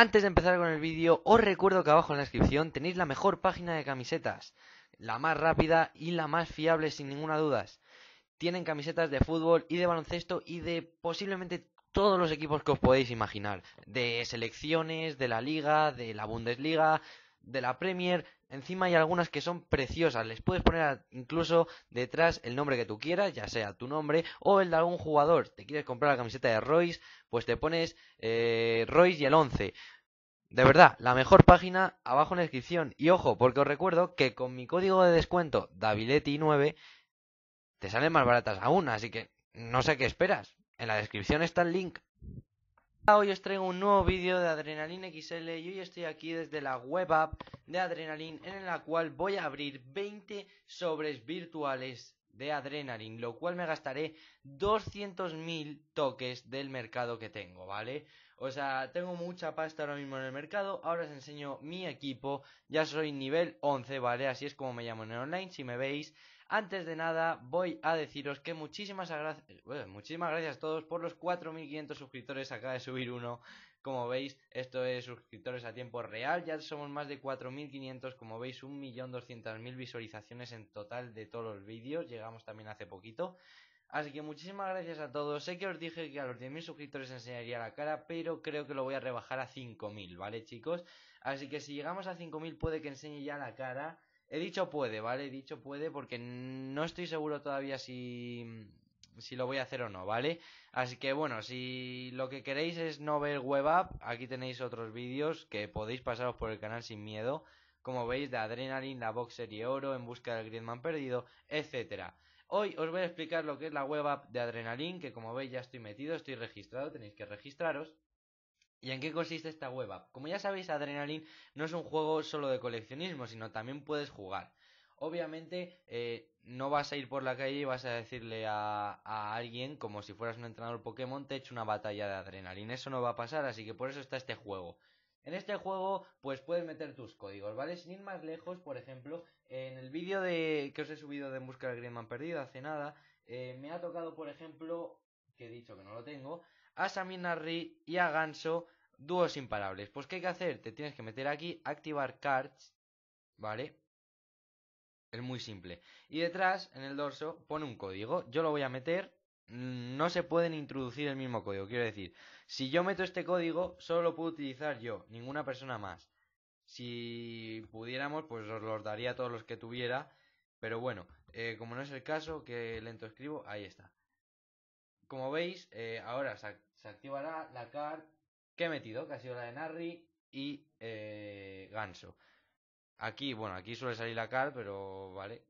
Antes de empezar con el vídeo, os recuerdo que abajo en la descripción tenéis la mejor página de camisetas, la más rápida y la más fiable sin ninguna duda. Tienen camisetas de fútbol y de baloncesto y de posiblemente todos los equipos que os podéis imaginar, de selecciones, de la liga, de la Bundesliga, de la Premier, encima hay algunas que son preciosas. Les puedes poner incluso detrás el nombre que tú quieras, ya sea tu nombre o el de algún jugador. Te quieres comprar la camiseta de Royce, pues te pones eh, Royce y el 11. De verdad, la mejor página abajo en la descripción. Y ojo, porque os recuerdo que con mi código de descuento Daviletti9 te salen más baratas aún, así que no sé qué esperas. En la descripción está el link. Hoy os traigo un nuevo vídeo de Adrenalin XL y hoy estoy aquí desde la web app de Adrenalin en la cual voy a abrir 20 sobres virtuales de Adrenalin, lo cual me gastaré 200.000 toques del mercado que tengo, ¿vale? O sea, tengo mucha pasta ahora mismo en el mercado, ahora os enseño mi equipo, ya soy nivel 11, ¿vale? Así es como me llamo en el online, si me veis, antes de nada, voy a deciros que muchísimas, eh, muchísimas gracias a todos por los 4.500 suscriptores. Acaba de subir uno. Como veis, esto es suscriptores a tiempo real. Ya somos más de 4.500. Como veis, 1.200.000 visualizaciones en total de todos los vídeos. Llegamos también hace poquito. Así que muchísimas gracias a todos. Sé que os dije que a los 10.000 suscriptores enseñaría la cara, pero creo que lo voy a rebajar a 5.000, ¿vale, chicos? Así que si llegamos a 5.000 puede que enseñe ya la cara He dicho puede, ¿vale? He dicho puede porque no estoy seguro todavía si, si lo voy a hacer o no, ¿vale? Así que bueno, si lo que queréis es no ver web app, aquí tenéis otros vídeos que podéis pasaros por el canal sin miedo, como veis, de Adrenaline, la Boxer Oro, en busca del Gridman perdido, etcétera. Hoy os voy a explicar lo que es la web app de Adrenaline, que como veis ya estoy metido, estoy registrado, tenéis que registraros. ¿Y en qué consiste esta hueva? Como ya sabéis, Adrenaline no es un juego solo de coleccionismo, sino también puedes jugar. Obviamente, eh, no vas a ir por la calle y vas a decirle a, alguien, como si fueras un entrenador Pokémon, te he hecho una batalla de Adrenaline. Eso no va a pasar, así que por eso está este juego. En este juego, pues puedes meter tus códigos, ¿vale? Sin ir más lejos, por ejemplo, en el vídeo de que os he subido de Buscar al del perdido hace nada, eh, me ha tocado, por ejemplo, que he dicho que no lo tengo, a Saminarri y a Ganso, dúos imparables. Pues ¿qué hay que hacer? Te tienes que meter aquí, activar cards, ¿vale? Es muy simple. Y detrás, en el dorso, pone un código. Yo lo voy a meter. No se pueden introducir el mismo código. Quiero decir, si yo meto este código, solo lo puedo utilizar yo, ninguna persona más. Si pudiéramos, pues os los daría a todos los que tuviera. Pero bueno, eh, como no es el caso, que lento escribo, ahí está. Como veis, eh, ahora se activará la card que he metido, que ha sido la de Narri y eh, Ganso. Aquí, bueno, aquí suele salir la card, pero vale.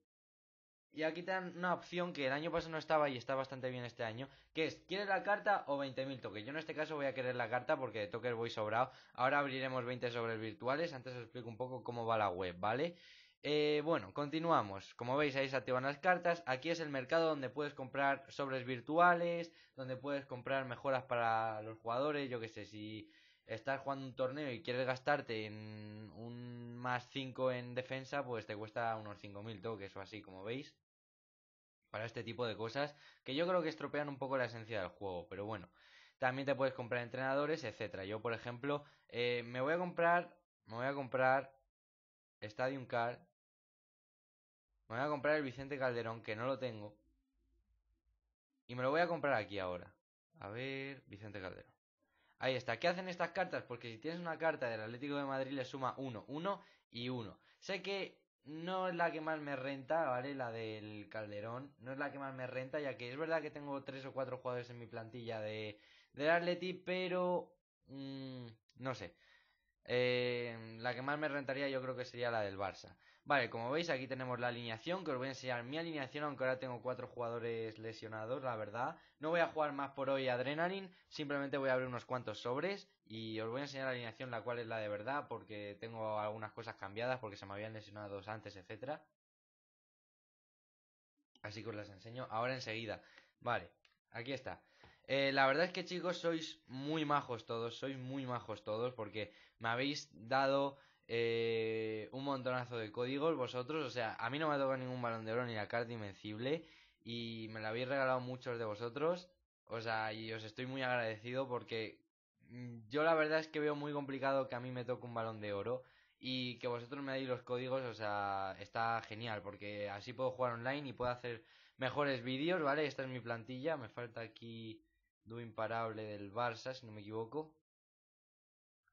Y aquí te dan una opción que el año pasado no estaba y está bastante bien este año, que es, ¿quieres la carta o 20.000 toques? Yo en este caso voy a querer la carta porque de toques voy sobrado. Ahora abriremos 20 sobres virtuales, antes os explico un poco cómo va la web, ¿vale? Eh, bueno, continuamos. Como veis, ahí se activan las cartas. Aquí es el mercado donde puedes comprar sobres virtuales, donde puedes comprar mejoras para los jugadores. Yo que sé, si estás jugando un torneo y quieres gastarte en un más 5 en defensa, pues te cuesta unos 5.000 toques o así, como veis. Para este tipo de cosas, que yo creo que estropean un poco la esencia del juego, pero bueno. También te puedes comprar entrenadores, etcétera. Yo, por ejemplo, eh, me voy a comprar. Me voy a comprar Stadium Card. Me voy a comprar el Vicente Calderón, que no lo tengo. Y me lo voy a comprar aquí ahora. A ver, Vicente Calderón. Ahí está. ¿Qué hacen estas cartas? Porque si tienes una carta del Atlético de Madrid le suma uno, uno y uno. Sé que no es la que más me renta, ¿vale? La del Calderón. No es la que más me renta, ya que es verdad que tengo tres o cuatro jugadores en mi plantilla de, del Atleti, pero... Mm, no sé. Em, la que más me rentaría yo creo que sería la del Barça. Vale, como veis aquí tenemos la alineación, que os voy a enseñar mi alineación, aunque ahora tengo cuatro jugadores lesionados, la verdad. No voy a jugar más por hoy Adrenalin simplemente voy a abrir unos cuantos sobres y os voy a enseñar la alineación, la cual es la de verdad, porque tengo algunas cosas cambiadas, porque se me habían lesionado dos antes, etcétera. Así que os las enseño ahora enseguida. Vale, aquí está. Eh, la verdad es que chicos sois muy majos todos, sois muy majos todos porque me habéis dado eh, un montonazo de códigos vosotros, o sea, a mí no me ha tocado ningún balón de oro ni la carta invencible y me la habéis regalado muchos de vosotros, o sea, y os estoy muy agradecido porque mm, yo la verdad es que veo muy complicado que a mí me toque un balón de oro y que vosotros me deis los códigos, o sea, está genial porque así puedo jugar online y puedo hacer mejores vídeos, ¿vale? Esta es mi plantilla, me falta aquí dúo imparable del Barça, si no me equivoco.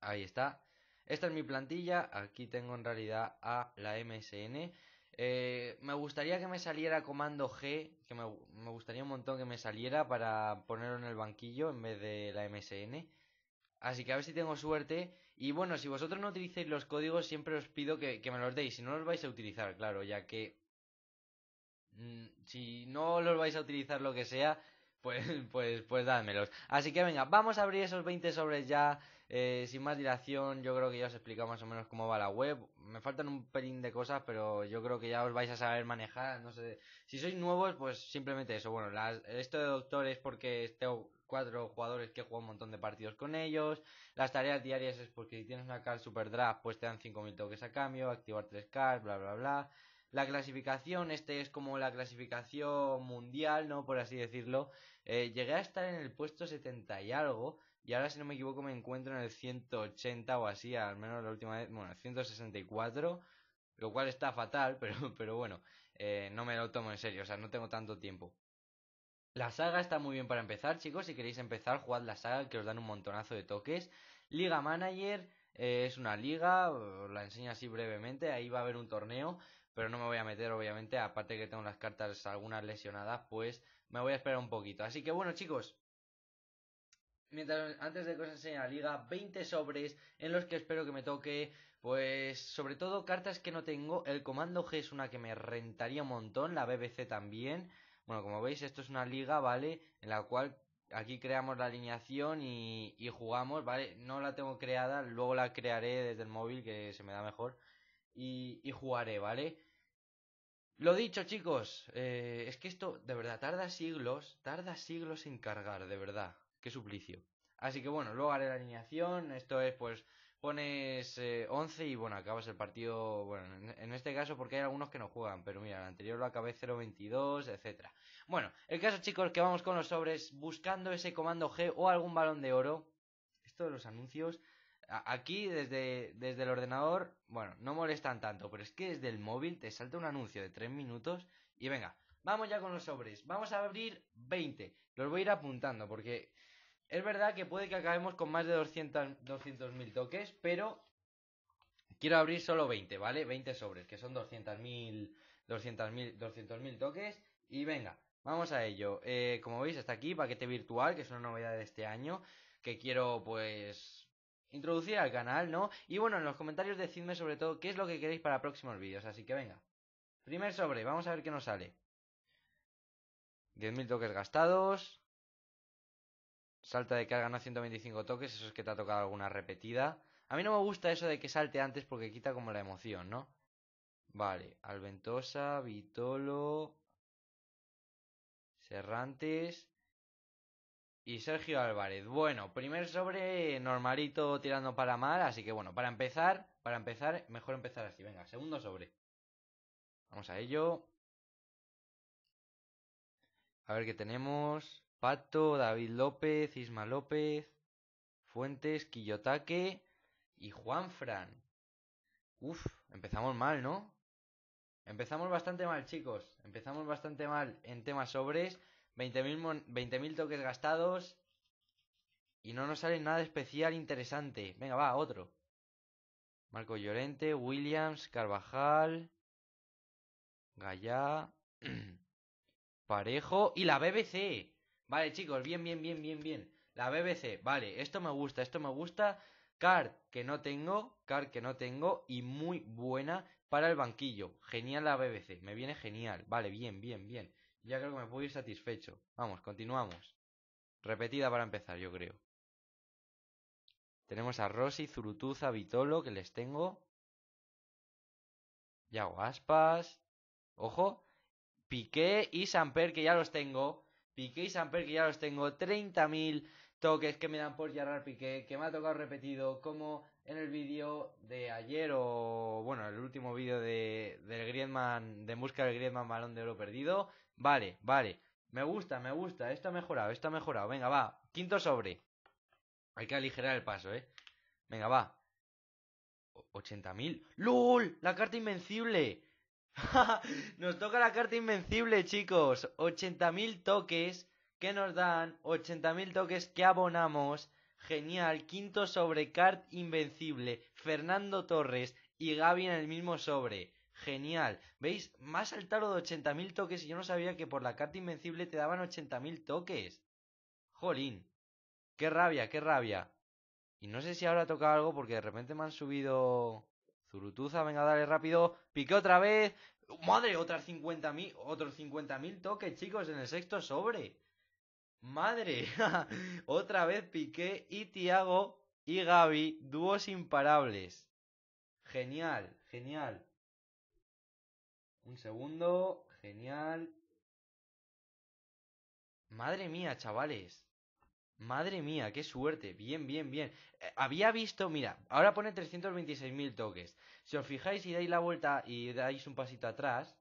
Ahí está. Esta es mi plantilla. Aquí tengo en realidad a la MSN. Eh, me gustaría que me saliera comando G, que me, gustaría un montón que me saliera para ponerlo en el banquillo en vez de la MSN. Así que a ver si tengo suerte. Y bueno, si vosotros no utilizáis los códigos, siempre os pido que, me los deis. Si no los vais a utilizar, claro, ya que... Mm, si no los vais a utilizar lo que sea, pues, pues, pues dádmelos. Así que venga, vamos a abrir esos 20 sobres ya. Eh, sin más dilación, yo creo que ya os he explicado más o menos cómo va la web. Me faltan un pelín de cosas, pero yo creo que ya os vais a saber manejar. No sé. Si sois nuevos, pues simplemente eso. Bueno, las, esto de doctor es porque tengo cuatro jugadores que juego un montón de partidos con ellos. Las tareas diarias es porque si tienes una card super draft, pues te dan 5.000 toques a cambio, activar tres cards, bla, bla, bla la clasificación, este es como la clasificación mundial, ¿no? Por así decirlo. Eh, llegué a estar en el puesto 70 y algo, y ahora si no me equivoco me encuentro en el 180 o así, al menos la última vez, bueno, 164, lo cual está fatal, pero, pero bueno, eh, no me lo tomo en serio, o sea, no tengo tanto tiempo. La saga está muy bien para empezar, chicos, si queréis empezar, jugad la saga, que os dan un montonazo de toques. Liga Manager, eh, es una liga, os la enseño así brevemente, ahí va a haber un torneo, pero no me voy a meter obviamente, aparte que tengo las cartas algunas lesionadas, pues me voy a esperar un poquito. Así que bueno chicos, mientras antes de que os enseñe la liga, 20 sobres en los que espero que me toque, pues sobre todo cartas que no tengo, el comando G es una que me rentaría un montón, la BBC también. Bueno, como veis, esto es una liga, ¿vale? En la cual aquí creamos la alineación y, jugamos, ¿vale? No la tengo creada, luego la crearé desde el móvil, que se me da mejor, y jugaré, ¿vale? Lo dicho, chicos, eh, es que esto de verdad tarda siglos, tarda siglos en cargar, de verdad. Qué suplicio. Así que bueno, luego haré la alineación. Esto es, pues, pones 11 eh, y bueno, acabas el partido. Bueno, en, este caso, porque hay algunos que no juegan, pero mira, el anterior lo acabé 0-22, etcétera. Bueno, el caso, chicos, que vamos con los sobres buscando ese comando G o algún balón de oro. Esto de los anuncios Aquí desde, desde el ordenador, bueno, no molestan tanto, pero es que desde el móvil te salta un anuncio de 3 minutos y venga, vamos ya con los sobres, vamos a abrir 20, los voy a ir apuntando porque es verdad que puede que acabemos con más de 200.000 toques, pero quiero abrir solo 20, ¿vale? 20 sobres, que son 200.000 toques y venga, vamos a ello. Eh, como veis, hasta aquí, paquete virtual, que es una novedad de este año, que quiero pues introducir al canal, ¿no? Y bueno, en los comentarios decidme sobre todo qué es lo que queréis para próximos vídeos, así que venga. Primer sobre, vamos a ver qué nos sale. 10.000 toques gastados. Salta de carga no 125 toques, eso es que te ha tocado alguna repetida. A mí no me gusta eso de que salte antes porque quita como la emoción, ¿no? Vale, Alventosa, Vitolo, Serrantes y Sergio Álvarez. Bueno, primer sobre normalito tirando para mal, así que bueno, para empezar, para empezar, mejor empezar así. Venga, segundo sobre. Vamos a ello. A ver qué tenemos. Pato, David López, Isma López, Fuentes, Quillotaque y Juan Fran. Uf, empezamos mal, ¿no? Empezamos bastante mal, chicos. Empezamos bastante mal en temas sobres. 20.000 mil toques gastados. Y no nos sale nada especial interesante. Venga, va, otro. Marco Llorente, Williams, Carvajal, Gallá, Parejo y la BBC. Vale, chicos, bien, bien, bien, bien, bien. La BBC, vale, esto me gusta, esto me gusta. Card que no tengo, card que no tengo y muy buena para el banquillo. Genial la BBC, me viene genial. Vale, bien, bien, bien. Ya creo que me puedo ir satisfecho. Vamos, continuamos. Repetida para empezar, yo creo. Tenemos a Rosy, Zurutuza, Vitolo, que les tengo. Yago Aspas. Ojo. Piqué y Samper, que ya los tengo. Piqué y Samper, que ya los tengo. 30.000 toques que me dan por llorar, Piqué, que me ha tocado repetido, como en el vídeo de ayer o, bueno, el último vídeo de, del Griezmann, de música del Griezmann Balón de Oro Perdido. Vale, vale. Me gusta, me gusta. ha mejorado, ha mejorado. Venga, va. Quinto sobre. Hay que aligerar el paso, ¿eh? Venga, va. 80.000. ¡lul! La carta invencible. nos toca la carta invencible, chicos. 80.000 toques que nos dan. 80.000 toques que abonamos. Genial. Quinto sobre carta invencible. Fernando Torres y Gaby en el mismo sobre. Genial. ¿Veis? más ha saltado de 80.000 toques y yo no sabía que por la carta invencible te daban 80.000 toques. Jolín. Qué rabia, qué rabia. Y no sé si ahora toca algo porque de repente me han subido... Zurutuza, venga, dale rápido. Piqué otra vez. Madre, otras 50.000, otros 50.000 toques, chicos, en el sexto sobre. Madre, otra vez Piqué y Tiago y Gaby, dúos imparables. Genial, genial. Un segundo. Genial. Madre mía, chavales. Madre mía, qué suerte. Bien, bien, bien. Eh, había visto, mira, ahora pone 326.000 toques. Si os fijáis y dais la vuelta y dais un pasito atrás,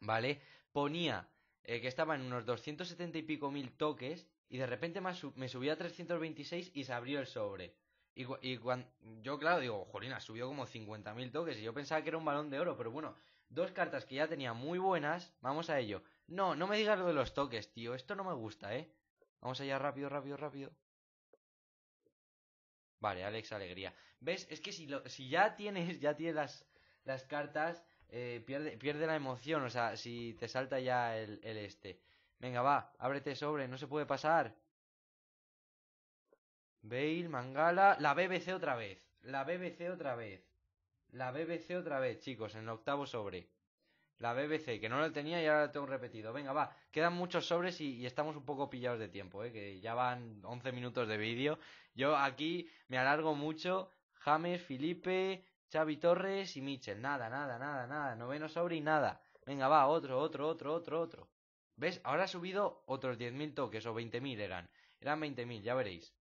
¿vale? Ponía eh, que estaba en unos 270 y pico mil toques y de repente me subía a 326 y se abrió el sobre. Y, cuando, yo, claro, digo, jolina, subió como 50.000 toques y yo pensaba que era un balón de oro, pero bueno, Dos cartas que ya tenía muy buenas. Vamos a ello. No, no me digas lo de los toques, tío. Esto no me gusta, ¿eh? Vamos allá rápido, rápido, rápido. Vale, Alex Alegría. ¿Ves? Es que si, si ya tienes, ya tienes las, cartas, eh, pierde, la emoción. O sea, si te salta ya el, este. Venga, va, ábrete sobre, no se puede pasar. Bale, Mangala, la BBC otra vez. La BBC otra vez. La BBC otra vez, chicos, en el octavo sobre. La BBC, que no la tenía y ahora lo tengo repetido. Venga, va, quedan muchos sobres y, estamos un poco pillados de tiempo, ¿eh? que ya van 11 minutos de vídeo. Yo aquí me alargo mucho. James, Felipe, Xavi Torres y Michel. Nada, nada, nada, nada. Noveno sobre y nada. Venga, va, otro, otro, otro, otro, otro. ¿Ves? Ahora ha subido otros 10.000 toques o 20.000 eran. Eran 20.000, ya veréis.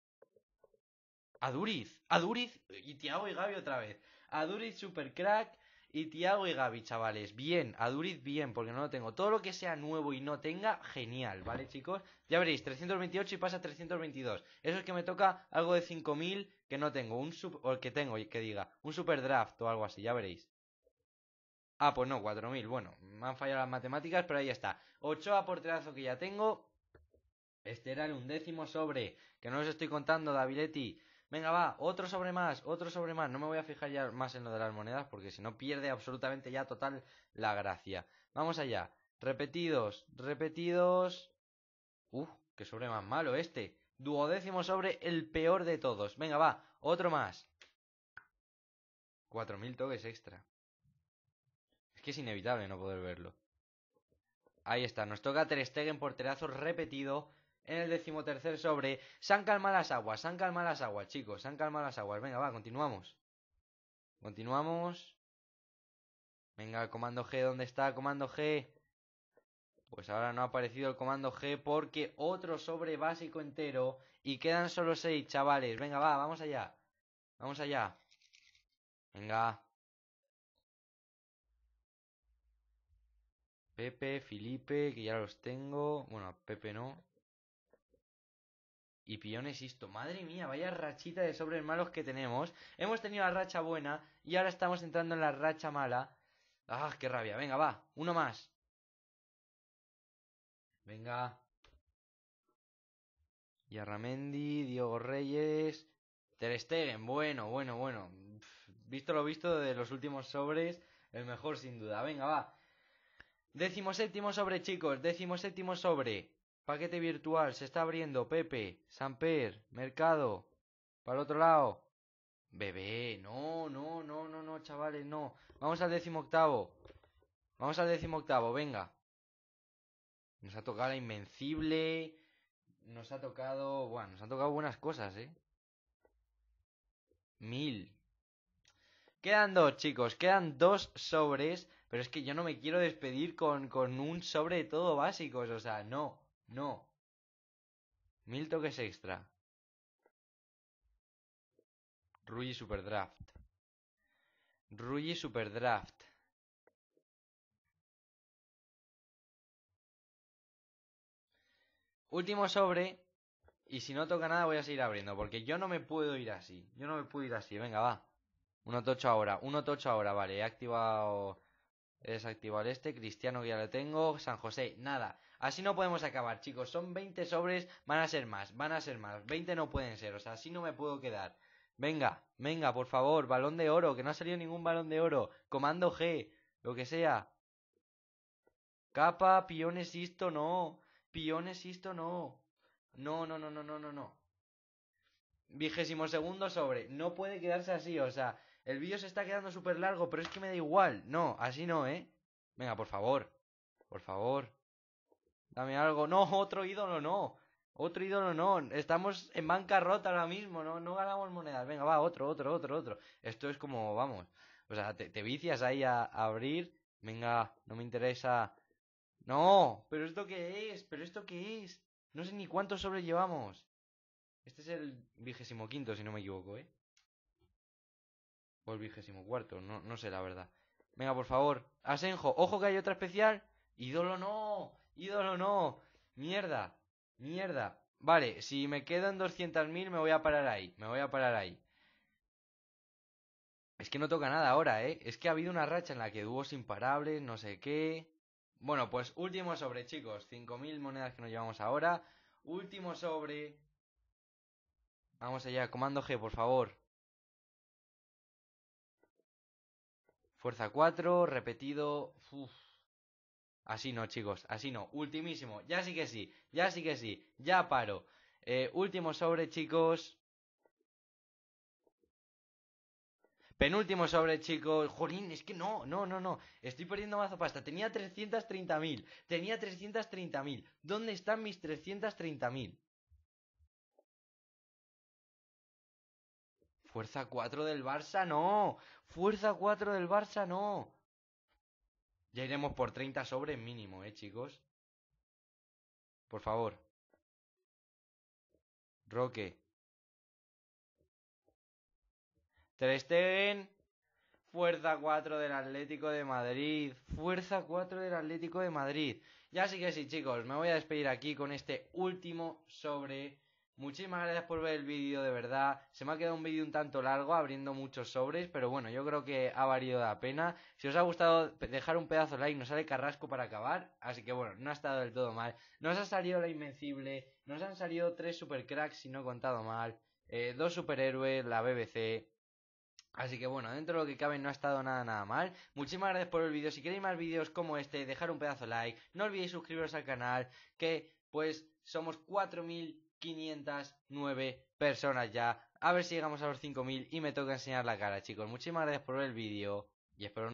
Aduriz, Aduriz y Tiago y Gaby otra vez. Aduriz super crack y Tiago y Gaby, chavales. Bien, Aduriz bien, porque no lo tengo. Todo lo que sea nuevo y no tenga, genial, ¿vale, chicos? Ya veréis, 328 y pasa 322. Eso es que me toca algo de 5000 que no tengo, un sub o que tengo, y que diga, un super draft o algo así, ya veréis. Ah, pues no, 4000, bueno, me han fallado las matemáticas, pero ahí está. a porterazo que ya tengo. Este era el undécimo sobre, que no os estoy contando, Davidetti Venga, va, otro sobre más, otro sobre más. No me voy a fijar ya más en lo de las monedas porque si no pierde absolutamente ya total la gracia. Vamos allá. Repetidos, repetidos. Uf, qué sobre más malo este. Duodécimo sobre el peor de todos. Venga, va, otro más. 4.000 toques extra. Es que es inevitable no poder verlo. Ahí está, nos toca Ter Stegen porterazo repetido en el decimotercer sobre. Se han calmado las aguas, se han calmado las aguas, chicos, se han calmado las aguas. Venga, va, continuamos. Continuamos. Venga, comando G, ¿dónde está el comando G? Pues ahora no ha aparecido el comando G porque otro sobre básico entero y quedan solo seis, chavales. Venga, va, vamos allá. Vamos allá. Venga. Pepe, Felipe, que ya los tengo. Bueno, Pepe no y pillones esto. Madre mía, vaya rachita de sobres malos que tenemos. Hemos tenido la racha buena y ahora estamos entrando en la racha mala. ¡Ah, qué rabia! Venga, va, uno más. Venga. Yarramendi, Diego Reyes, Ter Bueno, bueno, bueno. visto lo visto de los últimos sobres, el mejor sin duda. Venga, va. Décimo séptimo sobre, chicos. Décimo séptimo sobre. Paquete virtual, se está abriendo, Pepe, Samper, Mercado. Para el otro lado. Bebé, no, no, no, no, no, chavales, no. Vamos al décimo octavo. Vamos al décimo octavo, venga. Nos ha tocado la Invencible. Nos ha tocado. Bueno, nos han tocado buenas cosas, ¿eh? Mil. Quedan dos, chicos. Quedan dos sobres. Pero es que yo no me quiero despedir con, con un sobre todo básicos. O sea, no. No. Mil toques extra. Rui Superdraft. super Superdraft. Último sobre. Y si no toca nada voy a seguir abriendo. Porque yo no me puedo ir así. Yo no me puedo ir así. Venga, va. Uno tocho ahora. Uno tocho ahora. Vale, he activado... He desactivado este. Cristiano que ya lo tengo. San José. Nada. Así no podemos acabar, chicos. Son 20 sobres, van a ser más, van a ser más. 20 no pueden ser, o sea, así no me puedo quedar. Venga, venga, por favor, balón de oro, que no ha salido ningún balón de oro. Comando G, lo que sea. Capa, piones, esto no. Piones, esto no. No, no, no, no, no, no, no. Vigésimo segundo sobre. No puede quedarse así, o sea, el vídeo se está quedando súper largo, pero es que me da igual. No, así no, ¿eh? Venga, por favor. Por favor. Dame algo. No, otro ídolo no. Otro ídolo no. Estamos en bancarrota ahora mismo. No, no ganamos monedas. Venga, va, otro, otro, otro, otro. Esto es como, vamos. O sea, te, vicias ahí a, abrir. Venga, no me interesa. No, pero esto qué es, pero esto qué es. No sé ni cuánto sobrellevamos. Este es el vigésimo quinto, si no me equivoco, ¿eh? O el vigésimo cuarto, no, no sé la verdad. Venga, por favor, Asenjo, ojo que hay otra especial. Ídolo no, Ídolo no. Mierda. Mierda. Vale, si me quedo en 200.000 me voy a parar ahí. Me voy a parar ahí. Es que no toca nada ahora, ¿eh? Es que ha habido una racha en la que dúos imparables, no sé qué. Bueno, pues último sobre, chicos. 5.000 monedas que nos llevamos ahora. Último sobre. Vamos allá, comando G, por favor. Fuerza 4, repetido. Uf. Así no, chicos, así no. Ultimísimo, ya sí que sí, ya sí que sí, ya paro. Eh, último sobre, chicos. Penúltimo sobre, chicos. Jolín, es que no, no, no, no. Estoy perdiendo mazo pasta. Tenía 330.000. Tenía 330.000. ¿Dónde están mis 330.000? Fuerza 4 del Barça, no. Fuerza 4 del Barça, no. Ya iremos por 30 sobres mínimo, ¿eh, chicos? Por favor. Roque. ten. Fuerza 4 del Atlético de Madrid. Fuerza 4 del Atlético de Madrid. Ya sí que sí, chicos. Me voy a despedir aquí con este último sobre Muchísimas gracias por ver el vídeo, de verdad. Se me ha quedado un vídeo un tanto largo, abriendo muchos sobres, pero bueno, yo creo que ha valido la pena. Si os ha gustado, dejar un pedazo de like, nos sale carrasco para acabar. Así que bueno, no ha estado del todo mal. Nos ha salido la Invencible, nos han salido tres supercracks, si no he contado mal, eh, dos superhéroes, la BBC, Así que bueno, dentro de lo que cabe no ha estado nada nada mal. Muchísimas gracias por el vídeo. Si queréis más vídeos como este, dejar un pedazo de like. No olvidéis suscribiros al canal, que pues somos 4000 509 personas ya. A ver si llegamos a los 5000 y me toca enseñar la cara, chicos. Muchísimas gracias por el vídeo y espero...